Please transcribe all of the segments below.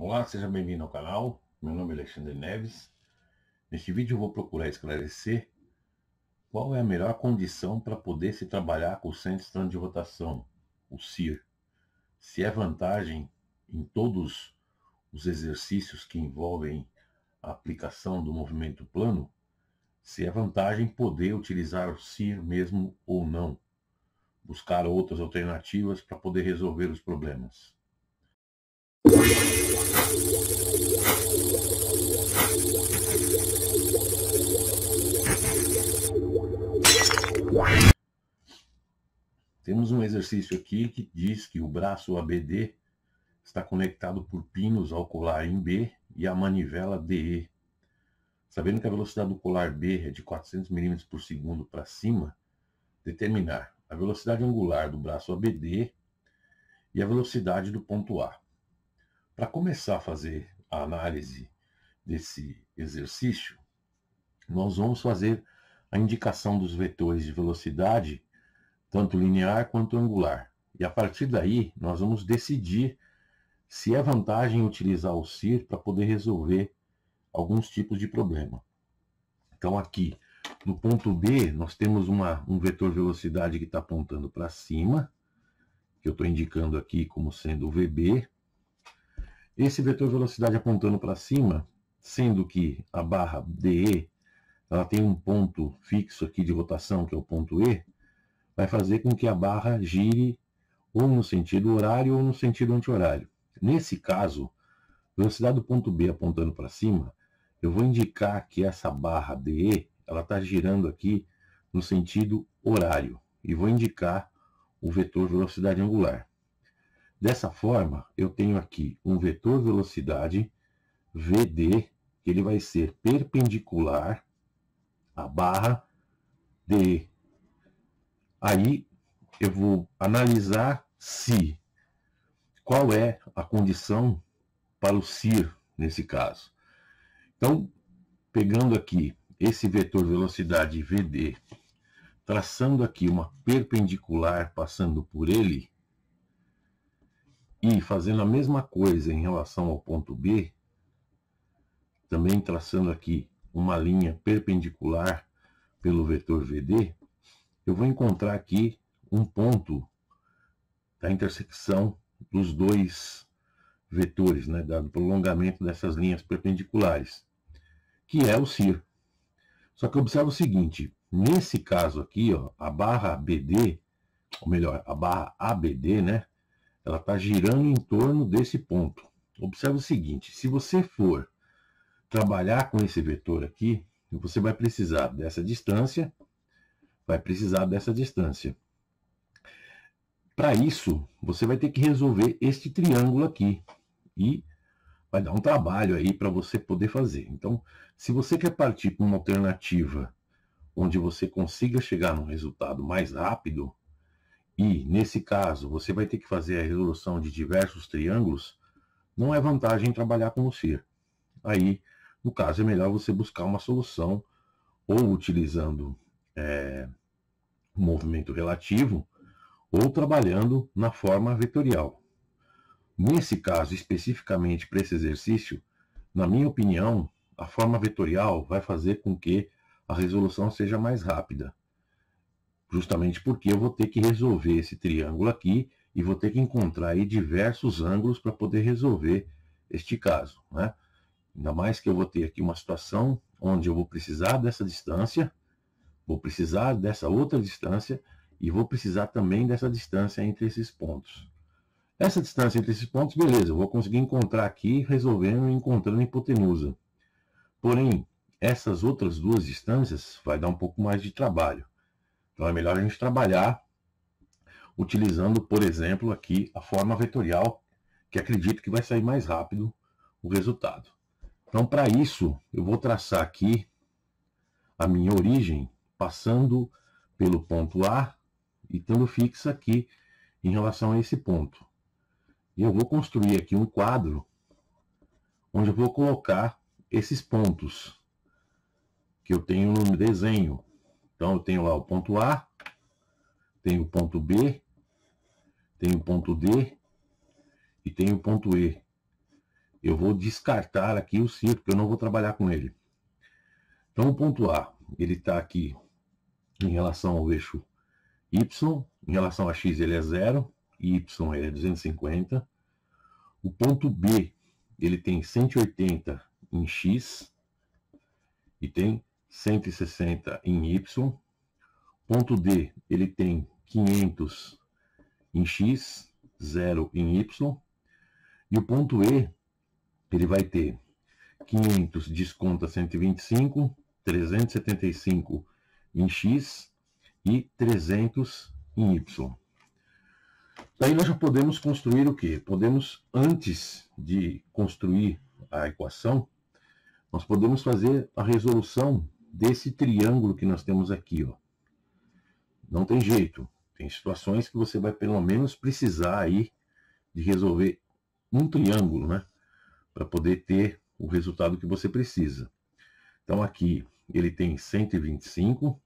Olá, seja bem-vindo ao canal. Meu nome é Alexandre Neves. Neste vídeo eu vou procurar esclarecer qual é a melhor condição para poder se trabalhar com o Centro Estranho de Rotação, o CIR. Se é vantagem em todos os exercícios que envolvem a aplicação do movimento plano, se é vantagem poder utilizar o CIR mesmo ou não. Buscar outras alternativas para poder resolver os problemas. Temos um exercício aqui que diz que o braço ABD está conectado por pinos ao colar em B e à manivela DE. Sabendo que a velocidade do colar B é de 400 mm por segundo para cima, determinar a velocidade angular do braço ABD e a velocidade do ponto A. Para começar a fazer a análise desse exercício, nós vamos fazer a indicação dos vetores de velocidade, tanto linear quanto angular. E a partir daí, nós vamos decidir se é vantagem utilizar o CIR para poder resolver alguns tipos de problema. Então aqui, no ponto B, nós temos uma, um vetor velocidade que está apontando para cima, que eu estou indicando aqui como sendo o VB, esse vetor velocidade apontando para cima, sendo que a barra DE ela tem um ponto fixo aqui de rotação, que é o ponto E, vai fazer com que a barra gire ou no sentido horário ou no sentido anti-horário. Nesse caso, velocidade do ponto B apontando para cima, eu vou indicar que essa barra DE ela está girando aqui no sentido horário e vou indicar o vetor velocidade angular. Dessa forma, eu tenho aqui um vetor velocidade VD, que ele vai ser perpendicular à barra DE. Aí eu vou analisar se qual é a condição para o CIR nesse caso. Então, pegando aqui esse vetor velocidade VD, traçando aqui uma perpendicular passando por ele, e fazendo a mesma coisa em relação ao ponto B, também traçando aqui uma linha perpendicular pelo vetor VD, eu vou encontrar aqui um ponto da intersecção dos dois vetores, né, do prolongamento dessas linhas perpendiculares, que é o CIR. Só que observa o seguinte, nesse caso aqui, ó, a barra BD, ou melhor, a barra ABD, né, ela está girando em torno desse ponto. Observe o seguinte, se você for trabalhar com esse vetor aqui, você vai precisar dessa distância, vai precisar dessa distância. Para isso, você vai ter que resolver este triângulo aqui. E vai dar um trabalho aí para você poder fazer. Então, se você quer partir para uma alternativa onde você consiga chegar num resultado mais rápido, e, nesse caso, você vai ter que fazer a resolução de diversos triângulos, não é vantagem trabalhar com o CIR. Aí, no caso, é melhor você buscar uma solução ou utilizando é, movimento relativo ou trabalhando na forma vetorial. Nesse caso, especificamente para esse exercício, na minha opinião, a forma vetorial vai fazer com que a resolução seja mais rápida justamente porque eu vou ter que resolver esse triângulo aqui e vou ter que encontrar aí diversos ângulos para poder resolver este caso, né? Ainda mais que eu vou ter aqui uma situação onde eu vou precisar dessa distância, vou precisar dessa outra distância e vou precisar também dessa distância entre esses pontos. Essa distância entre esses pontos, beleza, eu vou conseguir encontrar aqui resolvendo e encontrando a hipotenusa. Porém, essas outras duas distâncias vai dar um pouco mais de trabalho. Então é melhor a gente trabalhar utilizando, por exemplo, aqui a forma vetorial, que acredito que vai sair mais rápido o resultado. Então, para isso, eu vou traçar aqui a minha origem, passando pelo ponto A e tendo fixa aqui em relação a esse ponto. E eu vou construir aqui um quadro onde eu vou colocar esses pontos que eu tenho no desenho. Então eu tenho lá o ponto A, tenho o ponto B, tenho o ponto D e tenho o ponto E. Eu vou descartar aqui o C, porque eu não vou trabalhar com ele. Então o ponto A, ele está aqui em relação ao eixo Y, em relação a X ele é zero, Y ele é 250. O ponto B, ele tem 180 em X e tem 160 em Y. Ponto D, ele tem 500 em X, 0 em Y. E o ponto E, ele vai ter 500 desconta 125, 375 em X e 300 em Y. Daí nós já podemos construir o quê? Podemos, antes de construir a equação, nós podemos fazer a resolução desse triângulo que nós temos aqui, ó. Não tem jeito. Tem situações que você vai pelo menos precisar aí de resolver um triângulo, né? Para poder ter o resultado que você precisa. Então aqui ele tem 125.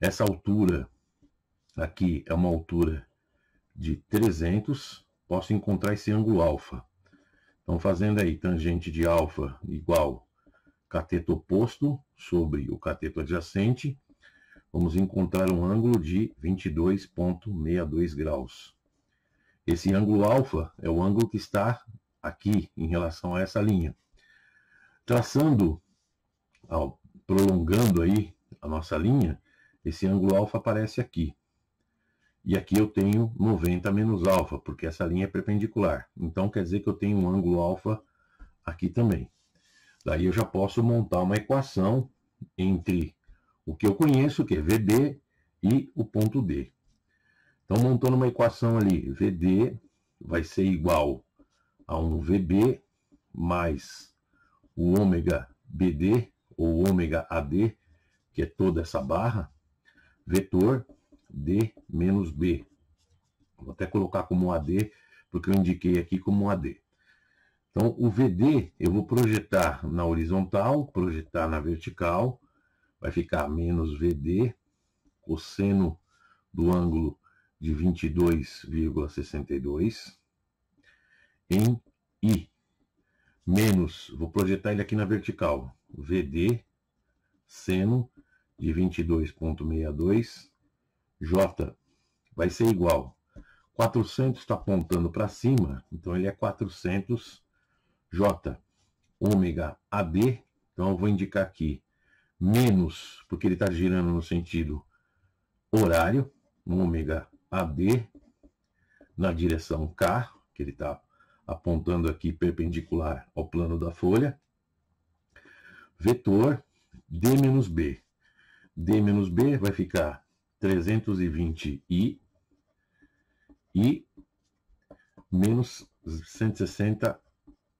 Essa altura aqui é uma altura de 300. Posso encontrar esse ângulo alfa. Então fazendo aí tangente de alfa igual cateto oposto sobre o cateto adjacente, vamos encontrar um ângulo de 22,62 graus. Esse ângulo alfa é o ângulo que está aqui em relação a essa linha. Traçando, prolongando aí a nossa linha, esse ângulo alfa aparece aqui. E aqui eu tenho 90 menos alfa, porque essa linha é perpendicular. Então quer dizer que eu tenho um ângulo alfa aqui também. Daí eu já posso montar uma equação entre o que eu conheço, que é VD, e o ponto D. Então, montando uma equação ali, VD vai ser igual a um VB mais o ômega BD, ou ômega AD, que é toda essa barra, vetor D menos B. Vou até colocar como AD, porque eu indiquei aqui como AD. Então, o VD eu vou projetar na horizontal, projetar na vertical, vai ficar menos VD, cosseno do ângulo de 22,62 em I. Menos, vou projetar ele aqui na vertical, VD, seno de 22,62, J vai ser igual. 400 está apontando para cima, então ele é 400 J, ômega AB, então eu vou indicar aqui menos, porque ele está girando no sentido horário, ômega AB na direção K, que ele está apontando aqui perpendicular ao plano da folha, vetor D menos B. D menos B vai ficar 320i e menos 160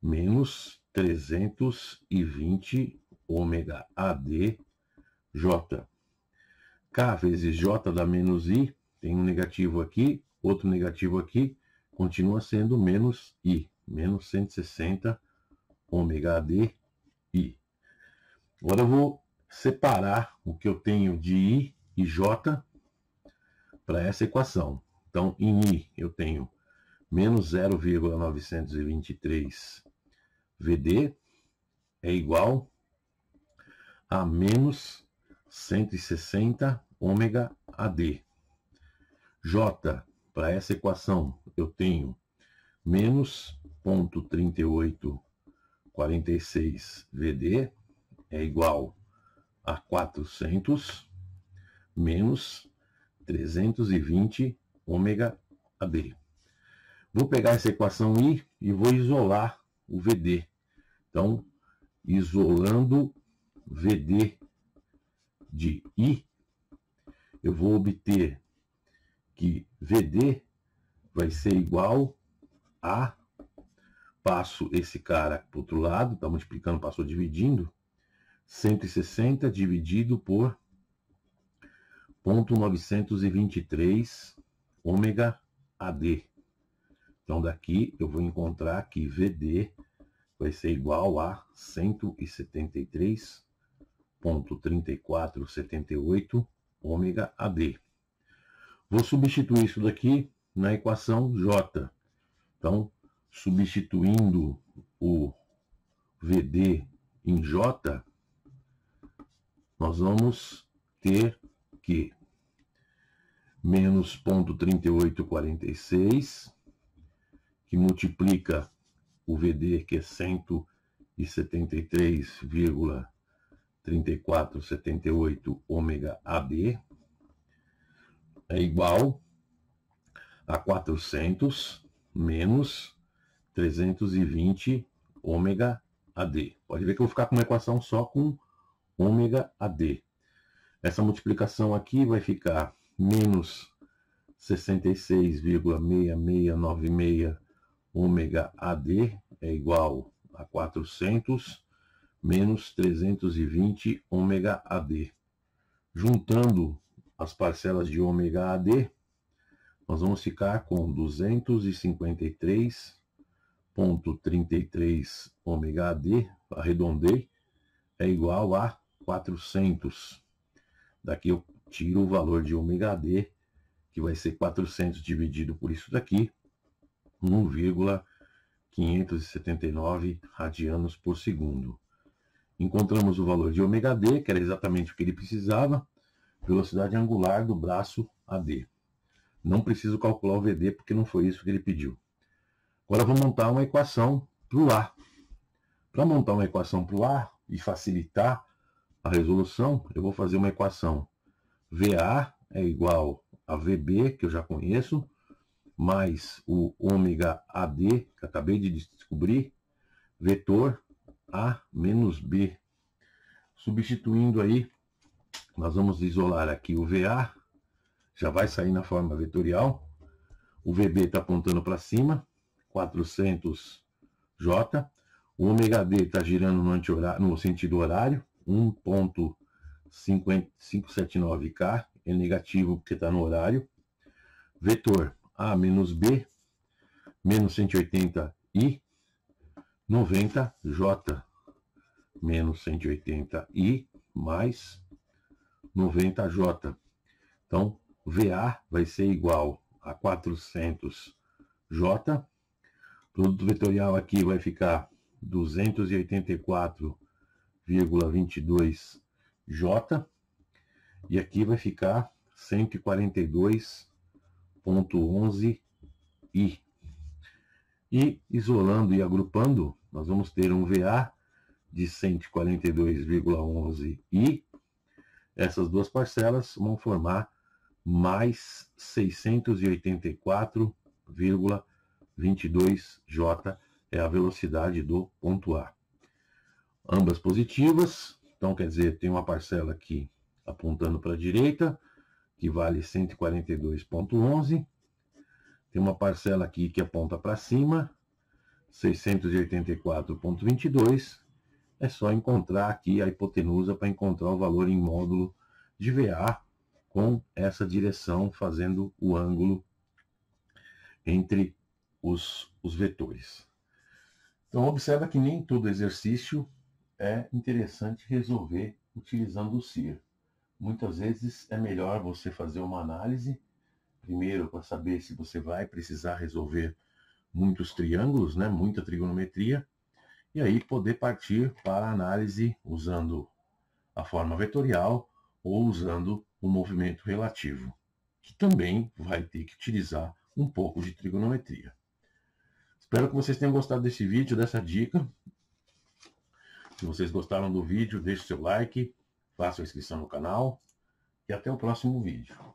menos 320 ômega AD J. K vezes J dá menos I, tem um negativo aqui, outro negativo aqui, continua sendo menos I, menos 160 ômega AD I. Agora eu vou separar o que eu tenho de I e J para essa equação. Então, em I eu tenho menos 0,923 VD é igual a menos 160 ômega AD. J, para essa equação, eu tenho menos 0,3846 VD é igual a 400 menos 320 ômega AD. Vou pegar essa equação I e vou isolar o VD. Então, isolando VD de I, eu vou obter que VD vai ser igual a, passo esse cara para o outro lado, está multiplicando, passou dividindo, 160 dividido por 0.923 ômega AD. Então daqui eu vou encontrar que VD vai ser igual a 173.3478 ômega AD. Vou substituir isso daqui na equação J. Então, substituindo o VD em J, nós vamos ter que menos 0.3846 que multiplica o VD, que é 173,3478 ômega AB, é igual a 400 menos 320 ômega AD. Pode ver que eu vou ficar com uma equação só com ômega AD. Essa multiplicação aqui vai ficar menos 66,6696 ômega AD é igual a 400 menos 320 ômega AD. Juntando as parcelas de ômega AD, nós vamos ficar com 253.33 ômega AD, arredondei, é igual a 400. Daqui eu tiro o valor de ômega AD, que vai ser 400 dividido por isso daqui, 1,579 radianos por segundo. Encontramos o valor de ômega-D, que era exatamente o que ele precisava, velocidade angular do braço AD. Não preciso calcular o VD, porque não foi isso que ele pediu. Agora vou montar uma equação para o A. Para montar uma equação para o A e facilitar a resolução, eu vou fazer uma equação. VA é igual a VB, que eu já conheço, mais o ômega AD, que acabei de descobrir, vetor A menos B. Substituindo aí, nós vamos isolar aqui o VA, já vai sair na forma vetorial. O VB está apontando para cima, 400J. O ômega D está girando no, no sentido horário, 1.579K, é negativo porque está no horário. Vetor a menos B, menos 180I, 90J, menos 180I, mais 90J. Então, VA vai ser igual a 400J. Produto vetorial aqui vai ficar 284,22J. E aqui vai ficar 142 1.11i. E isolando e agrupando, nós vamos ter um VA de 142,11i. Essas duas parcelas vão formar mais 684,22j, é a velocidade do ponto A. Ambas positivas, então quer dizer, tem uma parcela aqui apontando para a direita, que vale 142,11. Tem uma parcela aqui que aponta para cima, 684,22. É só encontrar aqui a hipotenusa para encontrar o valor em módulo de VA com essa direção fazendo o ângulo entre os, os vetores. Então, observa que nem todo exercício é interessante resolver utilizando o CIR muitas vezes é melhor você fazer uma análise, primeiro para saber se você vai precisar resolver muitos triângulos, né, muita trigonometria, e aí poder partir para a análise usando a forma vetorial ou usando o movimento relativo, que também vai ter que utilizar um pouco de trigonometria. Espero que vocês tenham gostado desse vídeo, dessa dica. Se vocês gostaram do vídeo, deixe seu like, faça a inscrição no canal e até o próximo vídeo.